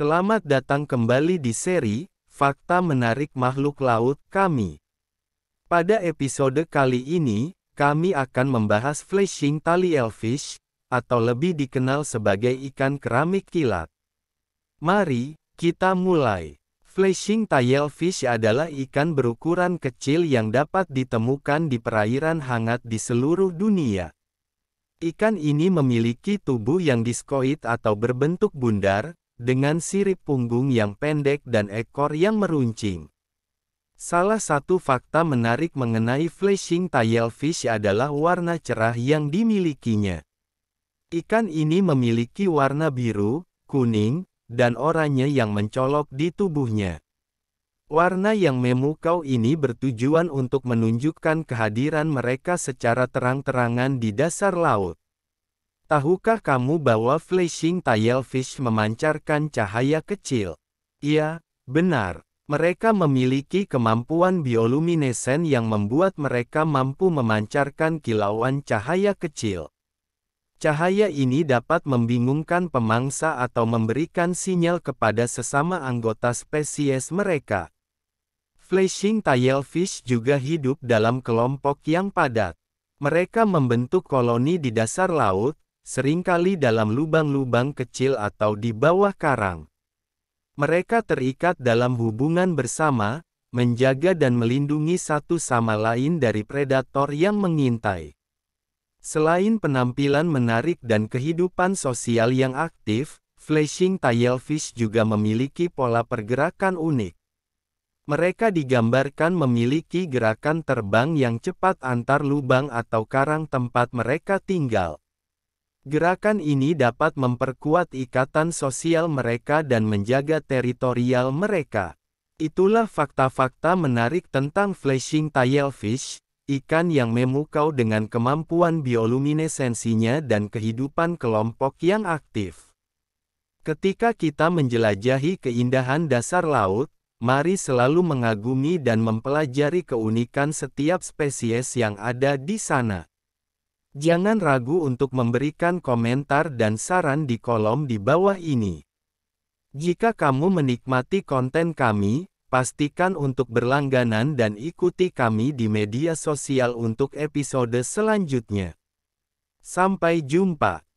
Selamat datang kembali di seri Fakta Menarik Makhluk Laut kami. Pada episode kali ini, kami akan membahas flashing tali elfish, atau lebih dikenal sebagai ikan keramik kilat. Mari, kita mulai. Flashing tail fish adalah ikan berukuran kecil yang dapat ditemukan di perairan hangat di seluruh dunia. Ikan ini memiliki tubuh yang diskoid atau berbentuk bundar, dengan sirip punggung yang pendek dan ekor yang meruncing. Salah satu fakta menarik mengenai flashing tailfish adalah warna cerah yang dimilikinya. Ikan ini memiliki warna biru, kuning, dan oranye yang mencolok di tubuhnya. Warna yang memukau ini bertujuan untuk menunjukkan kehadiran mereka secara terang-terangan di dasar laut. Tahukah kamu bahwa flashing tailfish memancarkan cahaya kecil? Iya, benar. Mereka memiliki kemampuan bioluminesen yang membuat mereka mampu memancarkan kilauan cahaya kecil. Cahaya ini dapat membingungkan pemangsa atau memberikan sinyal kepada sesama anggota spesies mereka. Flashing tailfish juga hidup dalam kelompok yang padat. Mereka membentuk koloni di dasar laut, seringkali dalam lubang-lubang kecil atau di bawah karang. Mereka terikat dalam hubungan bersama, menjaga dan melindungi satu sama lain dari predator yang mengintai. Selain penampilan menarik dan kehidupan sosial yang aktif, flashing tailfish juga memiliki pola pergerakan unik. Mereka digambarkan memiliki gerakan terbang yang cepat antar lubang atau karang tempat mereka tinggal. Gerakan ini dapat memperkuat ikatan sosial mereka dan menjaga teritorial mereka. Itulah fakta-fakta menarik tentang flashing tilefish, ikan yang memukau dengan kemampuan bioluminesensinya dan kehidupan kelompok yang aktif. Ketika kita menjelajahi keindahan dasar laut, mari selalu mengagumi dan mempelajari keunikan setiap spesies yang ada di sana. Jangan ragu untuk memberikan komentar dan saran di kolom di bawah ini. Jika kamu menikmati konten kami, pastikan untuk berlangganan dan ikuti kami di media sosial untuk episode selanjutnya. Sampai jumpa.